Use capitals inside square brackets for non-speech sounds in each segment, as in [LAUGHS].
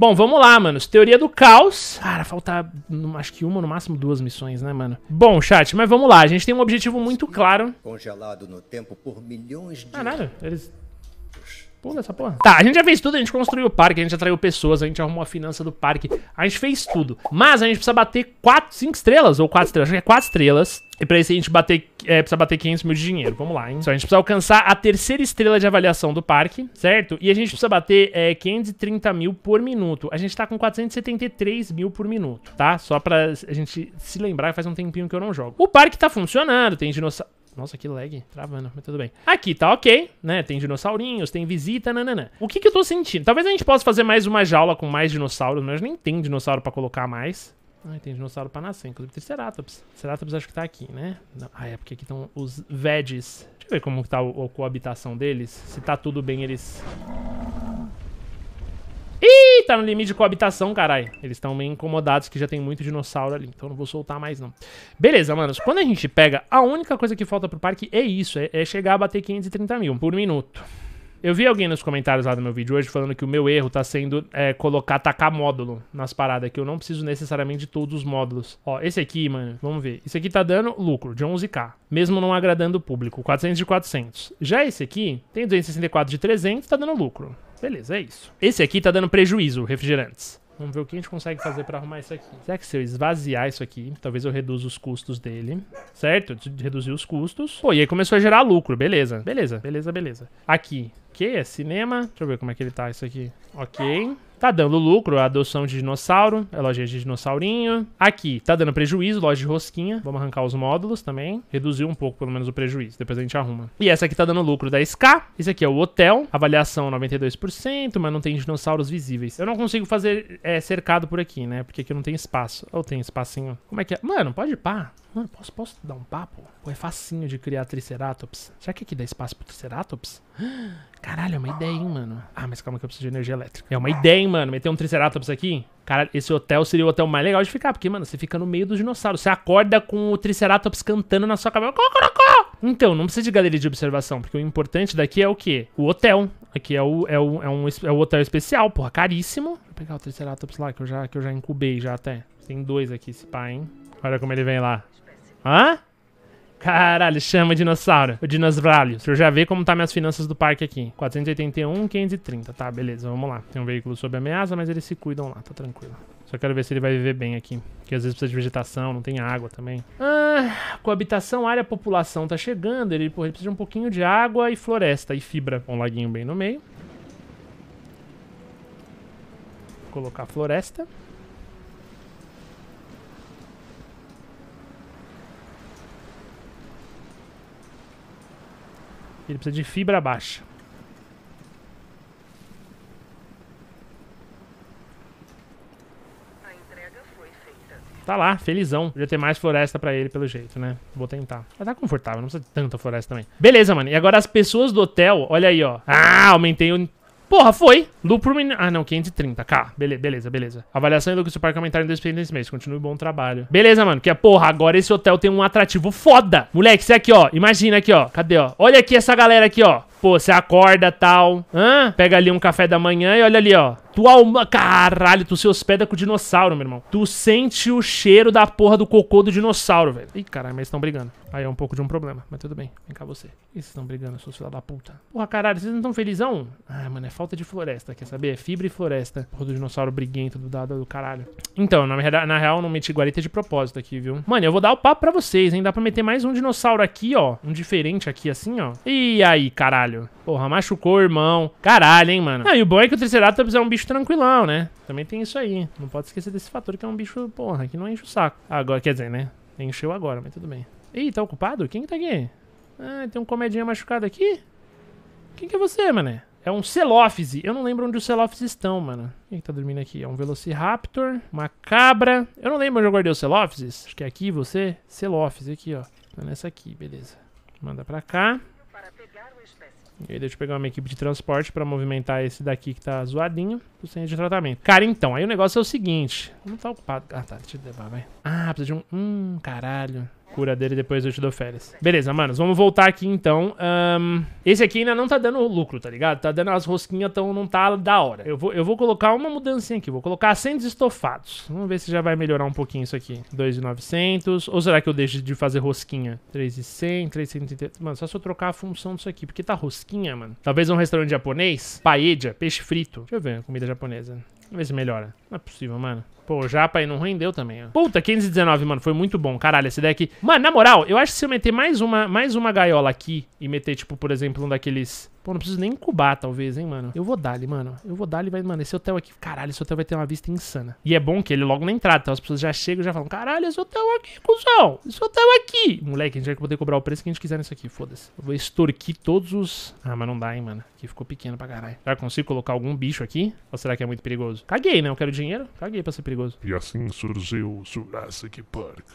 Bom, vamos lá, manos. Teoria do caos. Cara, falta hum, acho que uma, no máximo duas missões, né, mano? Bom, chat, mas vamos lá. A gente tem um objetivo muito claro. Congelado no tempo por milhões de... Ah, nada. Eles Pula essa porra. Tá, a gente já fez tudo, a gente construiu o parque, a gente atraiu pessoas, a gente arrumou a finança do parque, a gente fez tudo. Mas a gente precisa bater 4, 5 estrelas, ou 4 estrelas, acho que é 4 estrelas. E pra isso a gente bater, é, precisa bater 500 mil de dinheiro, vamos lá, hein. Então a gente precisa alcançar a terceira estrela de avaliação do parque, certo? E a gente precisa bater é, 530 mil por minuto. A gente tá com 473 mil por minuto, tá? Só pra a gente se lembrar, faz um tempinho que eu não jogo. O parque tá funcionando, tem dinossauro... Nossa, que lag. Travando, mas tudo bem. Aqui tá ok, né? Tem dinossaurinhos, tem visita, nananã. O que que eu tô sentindo? Talvez a gente possa fazer mais uma jaula com mais dinossauros. Nós nem tem dinossauro pra colocar mais. Ah, tem dinossauro pra nascer, inclusive Triceratops. Triceratops acho que tá aqui, né? Não. Ah, é porque aqui estão os Vedes. Deixa eu ver como tá o, a coabitação deles. Se tá tudo bem, eles Ih, tá no limite de coabitação, caralho. Eles estão meio incomodados que já tem muito dinossauro ali, então não vou soltar mais não. Beleza, manos, quando a gente pega, a única coisa que falta pro parque é isso, é, é chegar a bater 530 mil por minuto. Eu vi alguém nos comentários lá do meu vídeo hoje falando que o meu erro tá sendo é, colocar, tacar módulo nas paradas, que eu não preciso necessariamente de todos os módulos. Ó, esse aqui, mano, vamos ver. Esse aqui tá dando lucro de 11k, mesmo não agradando o público, 400 de 400. Já esse aqui tem 264 de 300, tá dando lucro. Beleza, é isso. Esse aqui tá dando prejuízo, refrigerantes. Vamos ver o que a gente consegue fazer pra arrumar isso aqui. Será que se eu esvaziar isso aqui, talvez eu reduza os custos dele, certo? Reduzir os custos. Pô, e aí começou a gerar lucro, beleza. Beleza, beleza, beleza. Aqui, que é cinema. Deixa eu ver como é que ele tá isso aqui. Ok. Tá dando lucro, a é adoção de dinossauro, é loja de dinossaurinho. Aqui, tá dando prejuízo, loja de rosquinha. Vamos arrancar os módulos também. Reduziu um pouco, pelo menos, o prejuízo. Depois a gente arruma. E essa aqui tá dando lucro da SK. Esse aqui é o hotel. Avaliação 92%, mas não tem dinossauros visíveis. Eu não consigo fazer é, cercado por aqui, né? Porque aqui não tem espaço. Ou tem espacinho. Como é que é? Mano, pode ir pá. Mano, ah, posso, posso dar um papo? Pô, é facinho de criar Triceratops. Será que aqui dá espaço pro Triceratops? [GASPS] Caralho, é uma ideia, hein, mano. Ah, mas calma que eu preciso de energia elétrica. É uma ideia, hein, mano. Meter um Triceratops aqui. Cara, esse hotel seria o hotel mais legal de ficar. Porque, mano, você fica no meio dos dinossauros. Você acorda com o Triceratops cantando na sua cabeça. Então, não precisa de galeria de observação, porque o importante daqui é o quê? O hotel. Aqui é o, é o, é um, é o hotel especial, porra, caríssimo. Vou pegar o Triceratops lá, que eu já, que eu já incubei já até. Tem dois aqui, esse pá, hein? Olha como ele vem lá. Hã? Caralho, chama dinossauro. O dinossauro. Eu já vê como tá minhas finanças do parque aqui. 481, 530. Tá, beleza, vamos lá. Tem um veículo sob ameaça, mas eles se cuidam lá, tá tranquilo. Só quero ver se ele vai viver bem aqui. Porque às vezes precisa de vegetação, não tem água também. Ah, coabitação, área, população tá chegando. Ele, porra, ele precisa de um pouquinho de água e floresta e fibra. Um laguinho bem no meio. Vou colocar floresta. Ele precisa de fibra baixa. Tá lá, felizão. Podia ter mais floresta pra ele, pelo jeito, né? Vou tentar. Mas tá confortável, não precisa de tanta floresta também. Beleza, mano. E agora as pessoas do hotel, olha aí, ó. Ah, aumentei o Porra, foi. Lucro mínimo. Ah, não, 530k. Beleza, beleza, beleza. Avaliação e lucro parque comentário em dois nesse mês. Continue bom trabalho. Beleza, mano. Que é, porra, agora esse hotel tem um atrativo foda. Moleque, isso aqui, ó. Imagina aqui, ó. Cadê, ó? Olha aqui essa galera aqui, ó. Pô, você acorda tal. Hã? Pega ali um café da manhã e olha ali, ó. Tua alma. Caralho, tu se hospeda com o dinossauro, meu irmão. Tu sente o cheiro da porra do cocô do dinossauro, velho. Ih, caralho, mas estão brigando. Aí é um pouco de um problema, mas tudo bem. Vem cá você. Ih, vocês estão brigando, seus filha da puta. Porra, caralho, vocês não estão felizão? Ah, mano, é falta de floresta, quer saber? É fibra e floresta. Porra do dinossauro briguento do dado do caralho. Então, na, na real, não meti guarita de propósito aqui, viu? Mano, eu vou dar o papo pra vocês, hein? Dá pra meter mais um dinossauro aqui, ó. Um diferente aqui, assim, ó. E aí, caralho? Porra, machucou, irmão. Caralho, hein, mano. Ah, e o bom é que o Triceratops é um bicho tranquilão, né? Também tem isso aí. Não pode esquecer desse fator que é um bicho, porra, que não enche o saco. Ah, agora, quer dizer, né? Encheu agora, mas tudo bem. Ih, tá ocupado? Quem que tá aqui? Ah, tem um comedinha machucado aqui? Quem que é você, mané? É um Celófise. Eu não lembro onde os Celófises estão, mano. Quem que tá dormindo aqui? É um Velociraptor, uma cabra. Eu não lembro onde eu guardei os Celófises. Acho que é aqui, você. Celófise, aqui, ó. Tá nessa aqui, beleza. Manda pra cá. E aí deixa eu pegar uma equipe de transporte pra movimentar esse daqui que tá zoadinho pro centro de tratamento. Cara, então, aí o negócio é o seguinte. Não tá ocupado. Ah, tá, deixa eu levar, vai. Ah, precisa de um... Hum, caralho. Cura dele, depois eu te dou férias. Beleza, manos, vamos voltar aqui então. Um, esse aqui ainda não tá dando lucro, tá ligado? Tá dando as rosquinhas, então não tá da hora. Eu vou, eu vou colocar uma mudancinha aqui, vou colocar 100 estofados. Vamos ver se já vai melhorar um pouquinho isso aqui. 2,900. Ou será que eu deixo de fazer rosquinha? 3,100, 3,130. Mano, só se eu trocar a função disso aqui, porque tá rosquinha, mano. Talvez um restaurante japonês? Paedia, peixe frito. Deixa eu ver, comida japonesa. Vamos ver se melhora. Não é possível, mano. Pô, o japa aí não rendeu também, ó. Puta, 519, mano, foi muito bom. Caralho, esse deck... Mano, na moral, eu acho que se eu meter mais uma, mais uma gaiola aqui e meter, tipo, por exemplo, um daqueles... Pô, não preciso nem incubar, talvez, hein, mano. Eu vou dar ali, mano. Eu vou dar ali, vai, mano. Esse hotel aqui, caralho, esse hotel vai ter uma vista insana. E é bom que ele logo na entrada, então as pessoas já chegam e já falam: caralho, esse hotel aqui, cuzão. Esse hotel aqui. Moleque, a gente vai poder cobrar o preço que a gente quiser nisso aqui, foda-se. Eu vou extorquir todos os. Ah, mas não dá, hein, mano. Aqui ficou pequeno pra caralho. Já consigo colocar algum bicho aqui? Ou será que é muito perigoso? Caguei, né? Eu quero dinheiro. Caguei pra ser perigoso. E assim surgiu o Jurassic Park.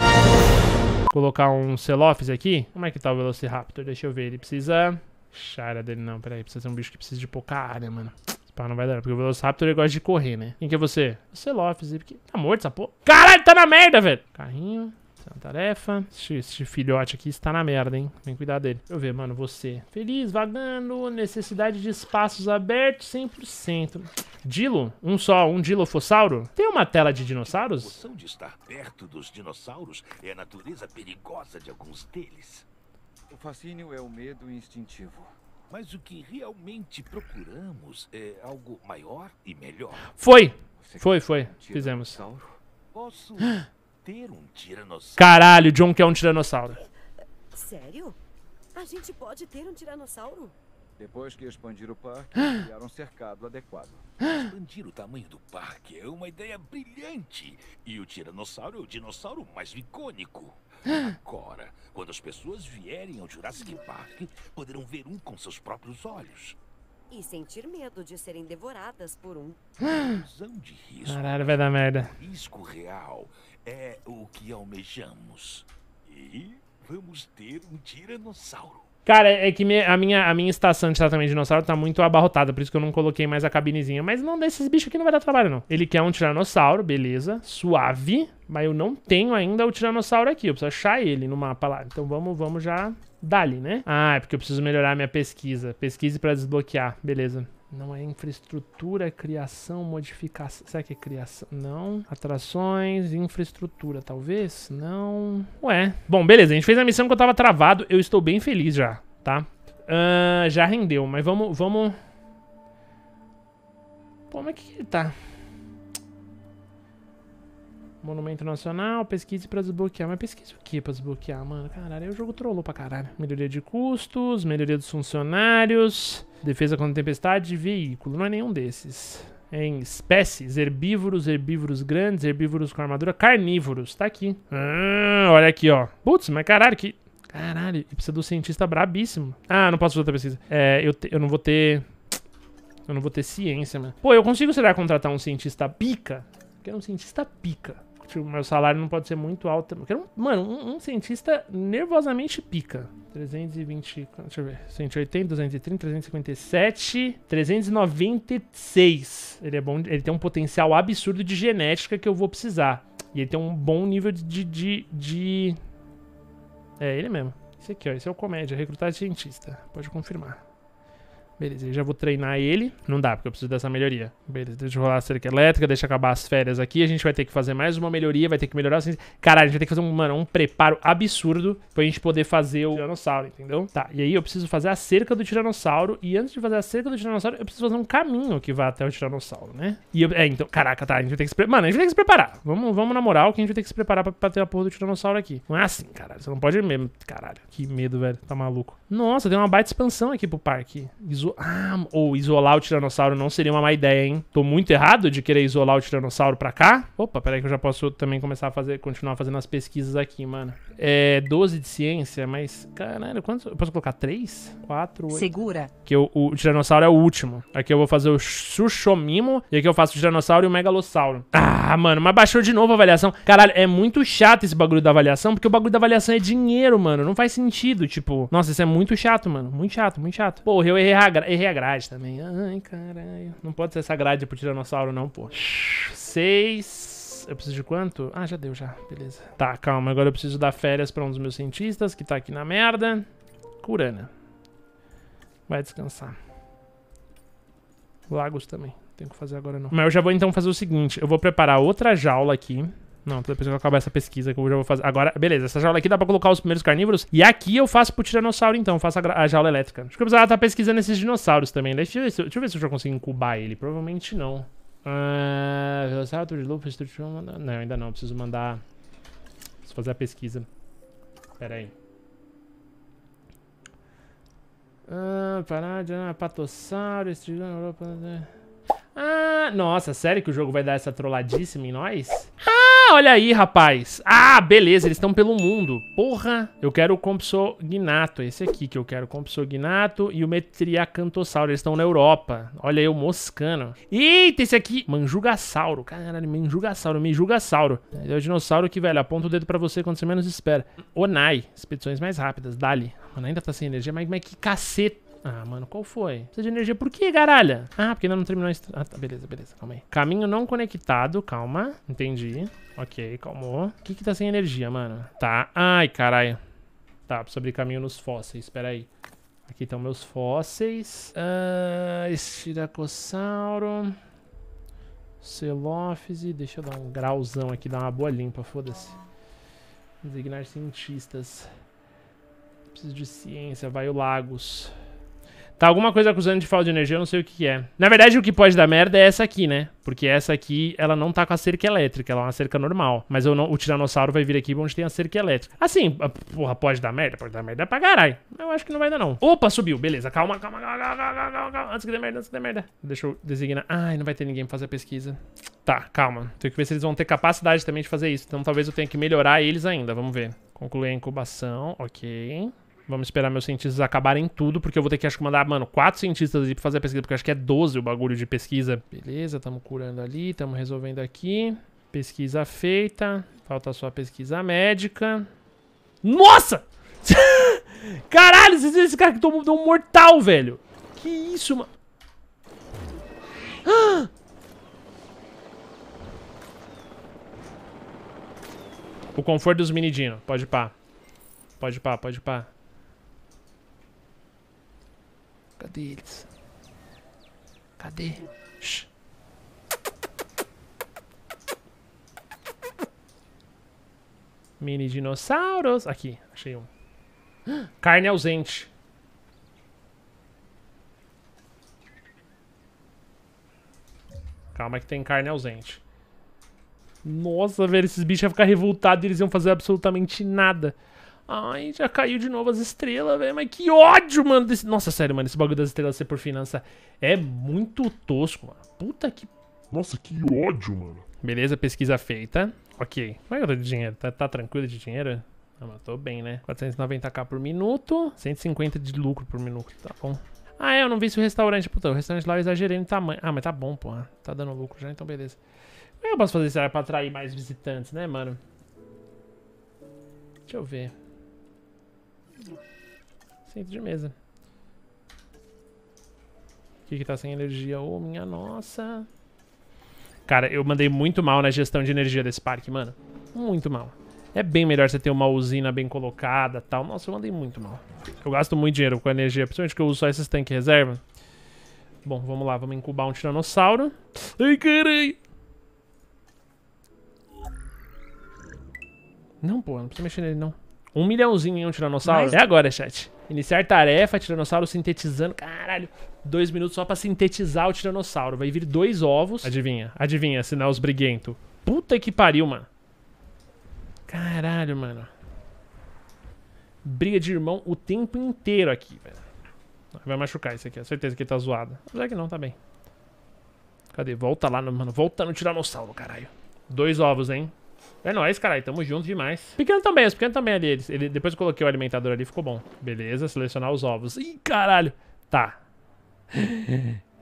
Colocar um Celofis aqui. Como é que tá o Velociraptor? Deixa eu ver. Ele precisa Chara dele não, peraí. Precisa ser um bicho que precisa de pouca área, mano. Pá, não vai dar, porque o Velociraptor ele gosta de correr, né? Quem que é você? Você Lopes, porque tá morto essa porra. Caralho, tá na merda, velho. Carrinho. Essa é tarefa. Esse, esse, filhote aqui está na merda, hein? Vem cuidar dele. Deixa eu ver, mano, você. Feliz, vagando, necessidade de espaços abertos, 100%. Dilo? Um só, um dilofossauro? Tem uma tela de dinossauros? A de estar perto dos dinossauros é a natureza perigosa de alguns deles. O fascínio é o medo instintivo. Mas o que realmente procuramos é algo maior e melhor. Foi! Você foi, foi. Um Fizemos. Posso ter um tiranossauro? Caralho, John quer um tiranossauro. Sério? A gente pode ter um tiranossauro? Depois que expandir o parque, [GASPS] criar um cercado adequado. Expandir o tamanho do parque é uma ideia brilhante. E o tiranossauro é o dinossauro mais icônico. Agora, quando as pessoas vierem ao Jurassic Park, poderão ver um com seus próprios olhos. E sentir medo de serem devoradas por um. De risco. Caralho, vai dar merda. O risco real é o que almejamos. E vamos ter um tiranossauro. Cara, é que minha, a, minha, a minha estação de tratamento de dinossauro tá muito abarrotada, por isso que eu não coloquei mais a cabinezinha. Mas não desses bichos aqui não vai dar trabalho, não. Ele quer um tiranossauro, beleza, suave, mas eu não tenho ainda o tiranossauro aqui. Eu preciso achar ele no mapa lá. Então vamos, vamos já dali, né? Ah, é porque eu preciso melhorar a minha pesquisa. Pesquise para desbloquear, beleza. Não é infraestrutura, é criação, modificação. Será que é criação? Não. Atrações, infraestrutura, talvez? Não. Ué. Bom, beleza. A gente fez a missão que eu tava travado. Eu estou bem feliz já, tá? Uh, já rendeu, mas vamos... vamos... Como é que ele tá? Monumento Nacional, pesquise pra desbloquear. Mas pesquise o que pra desbloquear, mano? Caralho, aí é o jogo trollou pra caralho. Melhoria de custos, melhoria dos funcionários, defesa contra tempestade, veículo. Não é nenhum desses. É em espécies, herbívoros, herbívoros grandes, herbívoros com armadura, carnívoros. Tá aqui. Ah, olha aqui, ó. Putz, mas caralho, que... Caralho, precisa do cientista brabíssimo. Ah, não posso fazer outra pesquisa. É, eu, te... eu não vou ter... Eu não vou ter ciência, mano. Pô, eu consigo, será, contratar um cientista pica? Eu quero é um cientista pica que o meu salário não pode ser muito alto. mano, um, um, cientista nervosamente pica. 320, deixa eu ver, 180, 230, 357, 396. Ele é bom, ele tem um potencial absurdo de genética que eu vou precisar. E ele tem um bom nível de, de, de... É ele mesmo. Esse aqui, ó, esse é o comédia, recrutar cientista. Pode confirmar. Beleza, eu já vou treinar ele. Não dá, porque eu preciso dessa melhoria. Beleza, deixa eu rolar a cerca elétrica, deixa acabar as férias aqui. A gente vai ter que fazer mais uma melhoria, vai ter que melhorar assim ciência. Caralho, a gente vai ter que fazer um, mano, um preparo absurdo pra gente poder fazer o tiranossauro, entendeu? Tá, e aí eu preciso fazer a cerca do tiranossauro. E antes de fazer a cerca do tiranossauro, eu preciso fazer um caminho que vá até o tiranossauro, né? E eu, é, então, caraca, tá, a gente vai ter que se preparar. Mano, a gente vai ter que se preparar. Vamos, vamos na moral que a gente vai ter que se preparar pra, pra ter a porra do tiranossauro aqui. Não é assim, caralho. Você não pode mesmo. Caralho, que medo, velho. Tá maluco. Nossa, tem uma baita expansão aqui pro parque. Iso ah, ou isolar o tiranossauro não seria uma má ideia, hein? Tô muito errado de querer isolar o tiranossauro pra cá? Opa, peraí que eu já posso também começar a fazer, continuar fazendo as pesquisas aqui, mano. É 12 de ciência, mas, caralho, quantos? Eu posso colocar 3? 4, 8? Segura. Que eu, o tiranossauro é o último. Aqui eu vou fazer o Sushomimo, e aqui eu faço o tiranossauro e o megalossauro. Ah, mano, mas baixou de novo a avaliação. Caralho, é muito chato esse bagulho da avaliação, porque o bagulho da avaliação é dinheiro, mano. Não faz sentido, tipo... Nossa, isso é muito chato, mano. Muito chato, muito chato. Porra, eu errei Errei a grade também. Ai, caralho. Não pode ser essa grade pro Tiranossauro, não, pô. Seis. Eu preciso de quanto? Ah, já deu, já. Beleza. Tá, calma. Agora eu preciso dar férias pra um dos meus cientistas, que tá aqui na merda. Curana. Vai descansar. Lagos também. Tenho que fazer agora, não. Mas eu já vou então fazer o seguinte. Eu vou preparar outra jaula aqui. Não, depois que eu acabar essa pesquisa que eu já vou fazer. Agora, beleza, essa jaula aqui dá pra colocar os primeiros carnívoros. E aqui eu faço pro tiranossauro, então. Faço a, a jaula elétrica. Acho que eu precisava estar tá pesquisando esses dinossauros também. Deixa eu ver se, eu, deixa eu, ver se eu já consigo incubar ele. Provavelmente não. Ah, Velociraptor de Lupus, Não, ainda não. Preciso mandar... Preciso fazer a pesquisa. Pera aí. Ah, parar de... Patossauro, né? Ah, nossa, sério que o jogo vai dar essa trolladíssima em nós? Ah! olha aí, rapaz. Ah, beleza, eles estão pelo mundo. Porra, eu quero o Compsognato. Esse aqui que eu quero, o Compsognato e o Metriacantossauro. Eles estão na Europa. Olha aí, o Moscano. Eita, esse aqui. Manjugasauro. Caralho, Manjugasauro, Manjugassauro. É o dinossauro que, velho, aponta o dedo pra você quando você menos espera. Onai, expedições mais rápidas. Dali. Mano, ainda tá sem energia, mas, mas que cacete. Ah, mano, qual foi? Precisa de energia. Por que, garalha? Ah, porque ainda não terminou a... Ah, tá, beleza, beleza. Calma aí. Caminho não conectado. Calma. Entendi. Ok, calmou. O que que tá sem energia, mano? Tá. Ai, caralho. Tá, preciso abrir caminho nos fósseis. Espera aí. Aqui estão meus fósseis. Ah, estiracossauro. Celófise. Deixa eu dar um grauzão aqui, dar uma boa limpa, foda-se. Designar cientistas. Preciso de ciência. Vai o Lagos. Tá alguma coisa acusando de falta de energia, eu não sei o que é. Na verdade, o que pode dar merda é essa aqui, né? Porque essa aqui, ela não tá com a cerca elétrica, ela é uma cerca normal. Mas não, o tiranossauro vai vir aqui onde tem a cerca elétrica. Assim, ah, porra, pode dar merda, pode dar merda pra caralho. Eu acho que não vai dar, não. Opa, subiu, beleza. Calma, calma, calma, calma, calma, calma, calma. Antes que dê merda, antes que dê merda. Deixa eu designar. Ai, não vai ter ninguém pra fazer a pesquisa. Tá, calma. Tenho que ver se eles vão ter capacidade também de fazer isso. Então talvez eu tenha que melhorar eles ainda. Vamos ver. Concluir a incubação, ok. Vamos esperar meus cientistas acabarem tudo, porque eu vou ter que acho que mandar, mano, quatro cientistas ali pra fazer a pesquisa, porque acho que é 12 o bagulho de pesquisa. Beleza, tamo curando ali, tamo resolvendo aqui. Pesquisa feita. Falta só a pesquisa médica. Nossa! [LAUGHS] Caralho, vocês viram esse cara que tomou um mortal, velho? Que isso, mano? Ah! [GASPS] O conforto dos minidino. Pode pá. Pode pá, pode pá. Cadê eles? Cadê? Shhh. Mini dinossauros. Aqui, achei um. Carne ausente. Calma que tem carne ausente. Nossa, velho, esses bichos iam ficar revoltados e eles iam fazer absolutamente nada. Ai, já caiu de novo as estrelas, velho. Mas que ódio, mano. Desse... Nossa, sério, mano. Esse bagulho das estrelas ser por finança é muito tosco, mano. Puta que. Nossa, que ódio, mano. Beleza, pesquisa feita. Ok. Como é que eu tô de dinheiro? Tá, tá tranquilo de dinheiro? Não, mas tô bem, né? 490k por minuto. 150 de lucro por minuto. Tá bom. Ah, é, eu não vi se o restaurante. Puta, o restaurante lá eu exagerei no tamanho. Ah, mas tá bom, porra. Tá dando lucro já, então beleza. Como é que eu posso fazer isso pra atrair mais visitantes, né, mano? Deixa eu ver. Centro de mesa. O que tá sem energia. Ô, oh, minha nossa. Cara, eu mandei muito mal na gestão de energia desse parque, mano. Muito mal. É bem melhor você ter uma usina bem colocada tal. Nossa, eu mandei muito mal. Eu gasto muito dinheiro com energia, principalmente que eu uso só esses tanques reserva. Bom, vamos lá, vamos incubar um tiranossauro. Ai, carai! Não, pô, não precisa mexer nele, não. Um milhãozinho em um tiranossauro. Mas... É agora, chat. Iniciar tarefa, tiranossauro sintetizando. Caralho, dois minutos só pra sintetizar o tiranossauro. Vai vir dois ovos. Adivinha, adivinha, sinal os briguento. Puta que pariu, mano. Caralho, mano. Briga de irmão o tempo inteiro aqui, velho. Vai machucar isso aqui, a certeza que ele tá zoado. Apesar é que não, tá bem. Cadê? Volta lá, mano. Volta no tiranossauro, caralho. Dois ovos, hein? É nóis, caralho. Tamo junto demais. Pequeno também, os pequenos também ali. Ele, ele, depois eu coloquei o alimentador ali, ficou bom. Beleza, selecionar os ovos. Ih, caralho. Tá. [LAUGHS]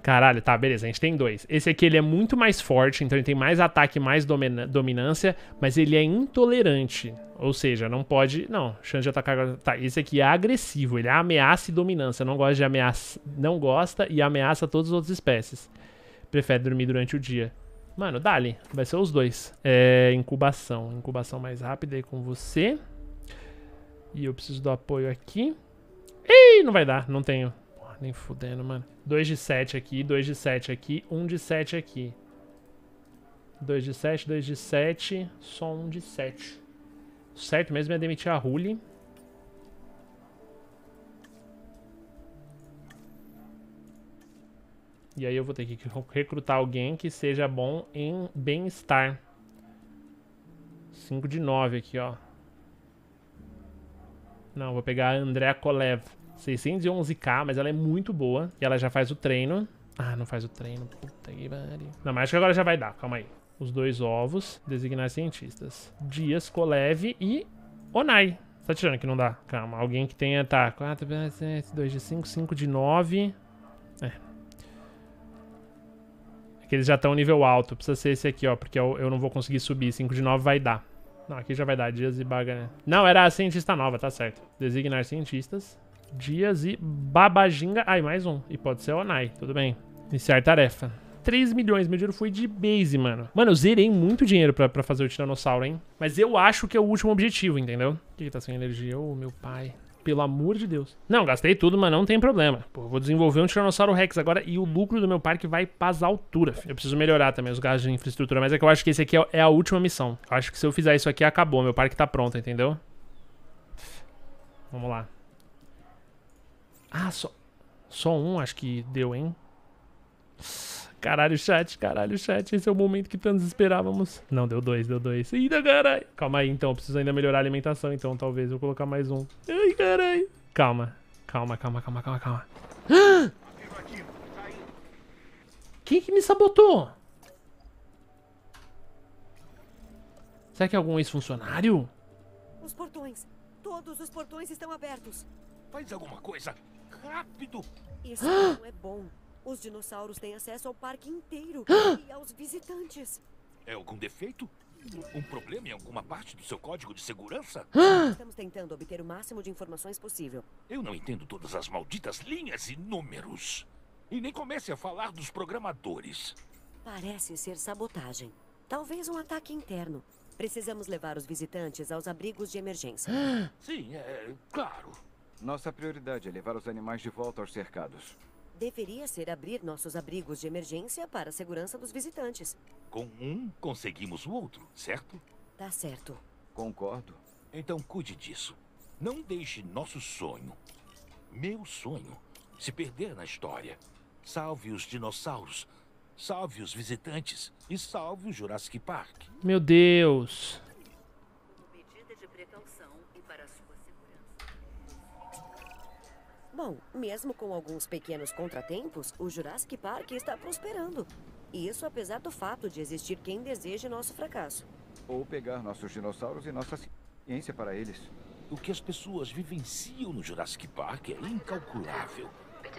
Caralho, tá, beleza, a gente tem dois. Esse aqui ele é muito mais forte, então ele tem mais ataque, mais dominância, mas ele é intolerante. Ou seja, não pode. Não, chance de atacar. Tá, esse aqui é agressivo, ele é ameaça e dominância. Não gosta de ameaça. Não gosta e ameaça todas as outras espécies. Prefere dormir durante o dia. Mano, dali. Vai ser os dois. É, incubação. Incubação mais rápida aí com você. E eu preciso do apoio aqui. Ih, não vai dar. Não tenho. Porra, nem fudendo, mano. 2 de 7 aqui, 2 de 7 aqui, 1 um de 7 aqui. 2 de 7, 2 de 7, só 1 um de 7. O certo mesmo é demitir a Ruli. E aí eu vou ter que recrutar alguém que seja bom em bem-estar. 5 de 9 aqui, ó. Não, vou pegar a Andrea Kolev. 611k, mas ela é muito boa. E ela já faz o treino. Ah, não faz o treino. Puta que pariu. Não, mas acho que agora já vai dar. Calma aí. Os dois ovos. Designar cientistas. Dias, Kolev e Onai. Tá tirando que não dá. Calma. Alguém que tenha... Tá. 4, 7, 2 de 5, 5 de 9. É, que eles já estão nível alto. Precisa ser esse aqui, ó. Porque eu, eu não vou conseguir subir. 5 de 9 vai dar. Não, aqui já vai dar. Dias e Baga, né? Não, era cientista nova, tá certo. Designar cientistas. Dias e Babajinga. Ai, mais um. E pode ser Onai. Tudo bem. Iniciar tarefa. 3 milhões. Meu dinheiro foi de base, mano. Mano, eu zerei muito dinheiro pra, pra fazer o Tiranossauro, hein? Mas eu acho que é o último objetivo, entendeu? O que, que tá sem energia? Ô, oh, meu pai. Pelo amor de Deus. Não, gastei tudo, mas não tem problema. Pô, vou desenvolver um Tiranossauro Rex agora e o lucro do meu parque vai pras alturas. Eu preciso melhorar também os gastos de infraestrutura, mas é que eu acho que esse aqui é, é a última missão. Eu acho que se eu fizer isso aqui, acabou. Meu parque tá pronto, entendeu? Vamos lá. Ah, só... Só um acho que deu, hein? Caralho, chat, caralho, chat. Esse é o momento que tantos esperávamos. Não, deu dois, deu dois. Ainda, caralho. Calma aí, então. Eu preciso ainda melhorar a alimentação, então talvez eu vou colocar mais um. Ai, caralho. Calma, calma, calma, calma, calma, calma. [GASPS] Quem que me sabotou? Será que é algum ex-funcionário? Os portões. Todos os portões estão abertos. Faz alguma coisa. Rápido. Isso [GASPS] não é bom. Os dinossauros têm acesso ao parque inteiro [GASPS] e aos visitantes. É algum defeito? Um problema em alguma parte do seu código de segurança? [GASPS] Estamos tentando obter o máximo de informações possível. Eu não entendo todas as malditas linhas e números. E nem comece a falar dos programadores. Parece ser sabotagem. Talvez um ataque interno. Precisamos levar os visitantes aos abrigos de emergência. [GASPS] Sim, é claro. Nossa prioridade é levar os animais de volta aos cercados deveria ser abrir nossos abrigos de emergência para a segurança dos visitantes. Com um, conseguimos o outro, certo? Tá certo. Concordo. Então cuide disso. Não deixe nosso sonho, meu sonho, se perder na história. Salve os dinossauros, salve os visitantes e salve o Jurassic Park. Meu Deus. Bom, mesmo com alguns pequenos contratempos, o Jurassic Park está prosperando. Isso apesar do fato de existir quem deseje nosso fracasso. Ou pegar nossos dinossauros e nossa ciência para eles. O que as pessoas vivenciam no Jurassic Park é incalculável.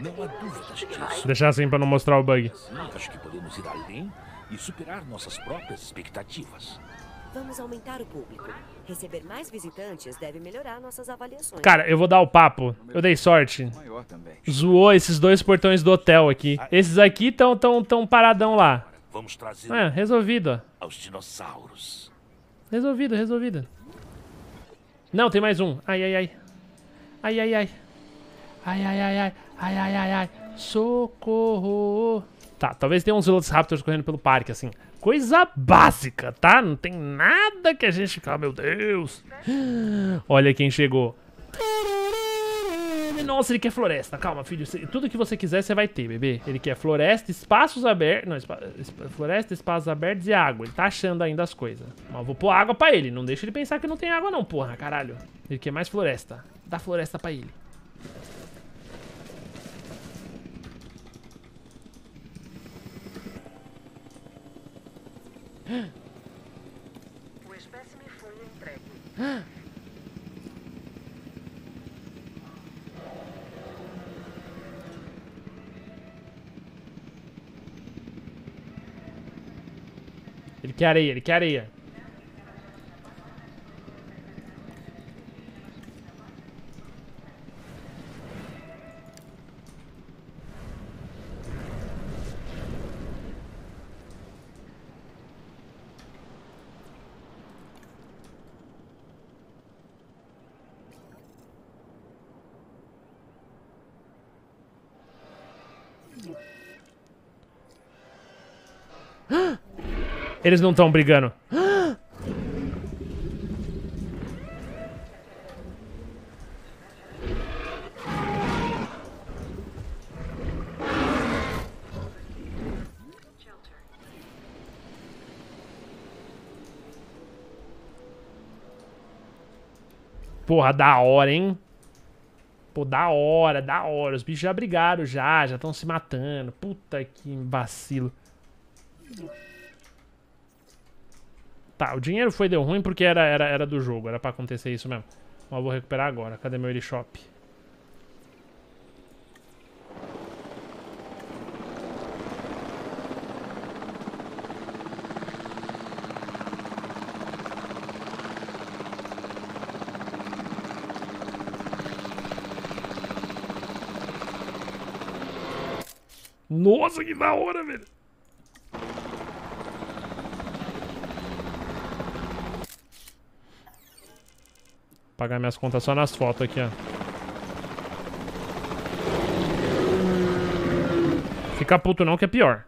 Não há dúvidas disso. Deixar assim para não mostrar o bug. Sim, acho que podemos ir além e superar nossas próprias expectativas. Vamos aumentar o público. Receber mais visitantes deve melhorar nossas avaliações. Cara, eu vou dar o papo. Eu dei sorte. Zoou esses dois portões do hotel aqui. Ah. Esses aqui estão tão, tão paradão lá. Vamos trazer. É, resolvido, ó. Aos dinossauros. Resolvido, resolvido. Não, tem mais um. Ai, ai, ai. Ai, ai, ai. Ai, ai, ai, ai. Ai, ai, ai, ai. Socorro. Tá, talvez tenha uns Velociraptors correndo pelo parque, assim coisa básica, tá? Não tem nada que a gente ah, meu Deus. Olha quem chegou. Nossa, ele quer floresta. Calma, filho. Tudo que você quiser, você vai ter, bebê. Ele quer floresta, espaços abertos. Não, espa... floresta, espaços abertos e água. Ele tá achando ainda as coisas. Mas vou pôr água pra ele. Não deixa ele pensar que não tem água, não, porra, caralho. Ele quer mais floresta. Dá floresta pra ele. [GASPS] O espécime foi entregue. Ele quer areia, ele quer areia. Eles não estão brigando. Porra, da hora, hein? Pô, da hora, da hora. Os bichos já brigaram já, já estão se matando. Puta que vacilo. Tá, o dinheiro foi deu ruim porque era, era, era do jogo, era pra acontecer isso mesmo. Mas eu vou recuperar agora. Cadê meu shop Nossa, que da hora, velho. Pagar minhas contas só nas fotos aqui, ó. Fica puto não que é pior.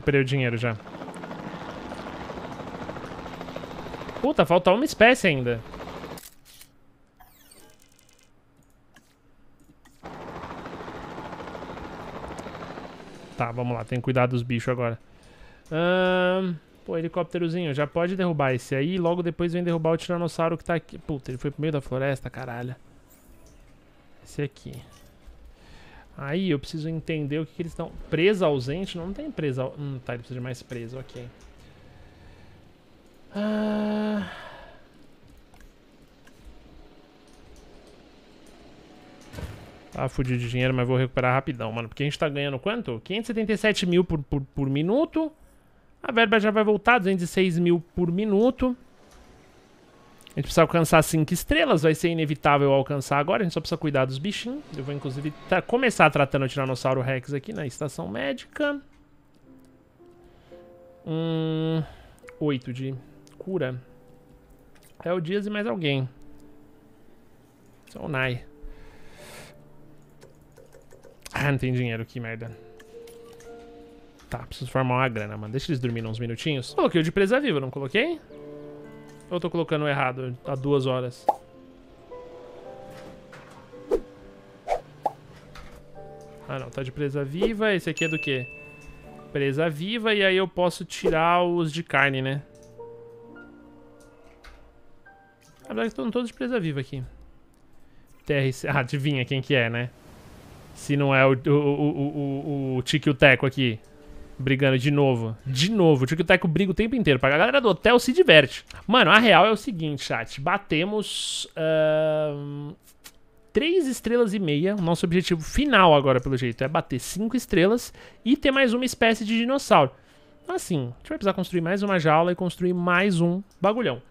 recuperei o dinheiro já. Puta, falta uma espécie ainda. Tá, vamos lá. Tem que cuidar dos bichos agora. Um... Pô, helicópterozinho, já pode derrubar esse aí. Logo depois vem derrubar o tiranossauro que tá aqui. Puta, ele foi pro meio da floresta, caralho. Esse aqui. Aí eu preciso entender o que, que eles estão. Presa ausente? Não, não tem presa. Hum, tá, ele precisa de mais presa ok. Ah. Tá ah, fudido de dinheiro, mas vou recuperar rapidão, mano. Porque a gente tá ganhando quanto? 577 mil por, por, por minuto. A verba já vai voltar, 206 mil por minuto. A gente precisa alcançar 5 estrelas, vai ser inevitável alcançar agora, a gente só precisa cuidar dos bichinhos. Eu vou, inclusive, começar tratando o Tiranossauro Rex aqui na estação médica. Hum, 8 de cura. É o Dias e mais alguém. Só é o Nai. Ah, não tem dinheiro, que merda. Tá, preciso formar uma grana, mano. Deixa eles dormirem uns minutinhos. Coloquei o de presa viva, não coloquei? Ou eu tô colocando errado? Tá duas horas. Ah, não. Tá de presa viva. Esse aqui é do quê? Presa viva. E aí eu posso tirar os de carne, né? Na verdade, estão todos de presa viva aqui. TRC... Ah, adivinha quem que é, né? Se não é o, o, o, aqui brigando de novo. De novo. O Teco briga o tempo inteiro. Pra galera do hotel se diverte. Mano, a real é o seguinte, chat. Batemos. Uh, três estrelas e meia. O nosso objetivo final agora, pelo jeito, é bater cinco estrelas e ter mais uma espécie de dinossauro. assim, a gente vai precisar construir mais uma jaula e construir mais um bagulhão.